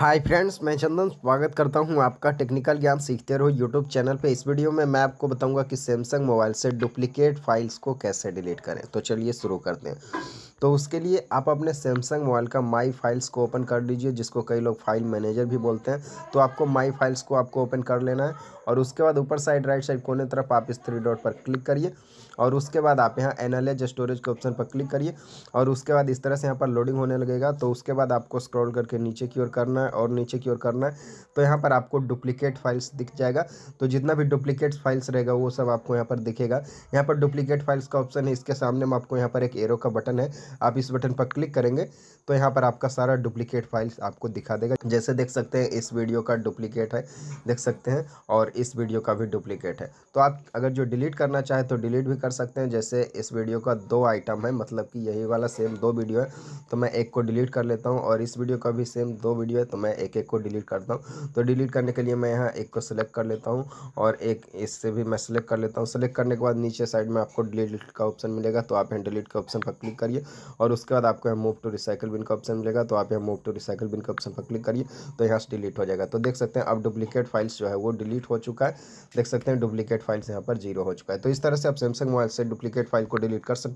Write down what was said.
hi friends मैं चंदन स्वागत करता हूं आपका टेक्निकल ज्ञान सीखते रहो यूट्यूब चैनल पे इस वीडियो में मैं आपको बताऊंगा कि सैमसंग मोबाइल से डुप्लीकेट फाइल्स को कैसे डिलीट करें तो चलिए शुरू करते हैं तो उसके लिए आप अपने सैमसंग मोबाइल का माई फाइल्स को ओपन कर लीजिए जिसको कई लोग फाइल मैनेजर भी बोलते हैं तो आपको माई फाइल्स को आपको ओपन कर लेना है और उसके बाद ऊपर साइड राइट साइड कोने तरफ आप इस थ्री डॉट पर क्लिक करिए और उसके बाद आप यहाँ एज स्टोरेज के ऑप्शन पर क्लिक करिए और उसके बाद इस तरह से यहाँ पर लोडिंग होने लगेगा तो उसके बाद आपको स्क्रॉल करके नीचे की ओर करना है और नीचे की ओर करना है तो यहाँ पर आपको डुप्लीकेट फाइल्स दिख जाएगा तो जितना भी डुप्लीकेट फाइल्स रहेगा वो सब आपको यहाँ पर दिखेगा यहाँ पर डुप्लीकेट फाइल्स का ऑप्शन है इसके सामने में आपको यहाँ पर एक एरो का बटन है आप इस बटन पर क्लिक करेंगे तो यहाँ पर आपका सारा डुप्लीकेट फाइल्स आपको दिखा देगा जैसे देख सकते हैं इस वीडियो का डुप्लीकेट है देख सकते हैं और इस वीडियो का भी डुप्लीकेट है तो आप अगर जो डिलीट करना चाहें तो डिलीट भी कर सकते हैं जैसे इस वीडियो का दो आइटम है मतलब कि यही वाला सेम दो वीडियो है तो मैं एक को डिलीट कर लेता हूँ और इस वीडियो का भी सेम दो वीडियो है तो मैं एक एक को डिलीट करता हूँ तो डिलीट करने के लिए मैं यहाँ एक को सिलेक्ट कर लेता हूँ और एक इससे भी मैं सिलेक्ट कर लेता हूँ सेलेक्ट करने के बाद नीचे साइड में आपको डिलीट का ऑप्शन मिलेगा तो आप यहाँ डिलीट के ऑप्शन पर क्लिक करिए और उसके बाद आपको मूव टू रिसाइकल बिन का ऑप्शन मिलेगा तो आप यहाँ मूव टू रिसाइकल बिन का ऑप्शन पर क्लिक करिए तो यहाँ से डिलीट हो जाएगा तो देख सकते हैं अब डुप्लीकेट फाइल्स जो है वो डिलीट हो चुका है देख सकते हैं डुप्लीकेट फाइल्स यहाँ पर जीरो हो चुका है तो इस तरह से आप सैमसंग मोबाइल से डुप्लीकेट फाइल को डिलीट कर सकते